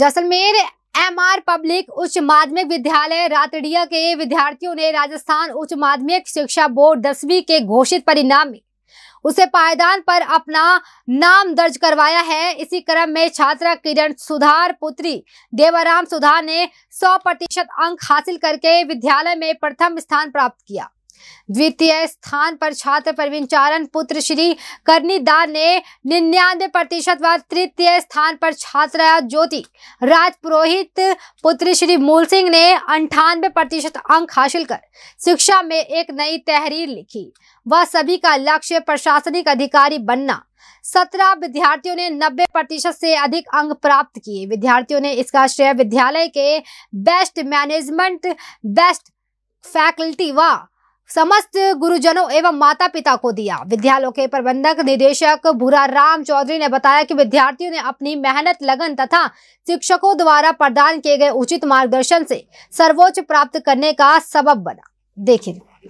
Jaisalmer MR public उच्च माध्यमिक विद्यालय रातड़िया के विद्यार्थियों ने राजस्थान उच्च माध्यमिक शिक्षा बोर्ड दसवीं के घोषित परिणाम में उसे पायदान पर अपना नाम दर्ज करवाया है इसी क्रम में छात्रा किरण सुधार पुत्री देवाराम सुधार ने 100 प्रतिशत अंक हासिल करके विद्यालय में प्रथम स्थान प्राप्त किया द्वितीय स्थान पर छात्र प्रवीण चारण पुत्र श्री करनीदार ने निन्यानवे प्रतिशत व तृतीय स्थान पर छात्र ज्योति राज पुरोहित पुत्र श्री मूल सिंह ने अंठानवे प्रतिशत अंक हासिल कर शिक्षा में एक नई तहरीर लिखी व सभी का लक्ष्य प्रशासनिक अधिकारी बनना सत्रह विद्यार्थियों ने नब्बे प्रतिशत से अधिक अंक प्राप्त किए विद्यार्थियों ने इसका श्रेय विद्यालय के बेस्ट मैनेजमेंट बेस्ट फैकल्टी व समस्त गुरुजनों एवं माता पिता को दिया विद्यालयों के प्रबंधक निदेशक भूरा राम चौधरी ने बताया कि विद्यार्थियों ने अपनी मेहनत लगन तथा शिक्षकों द्वारा प्रदान किए गए उचित मार्गदर्शन से सर्वोच्च प्राप्त करने का सबब बना देखिए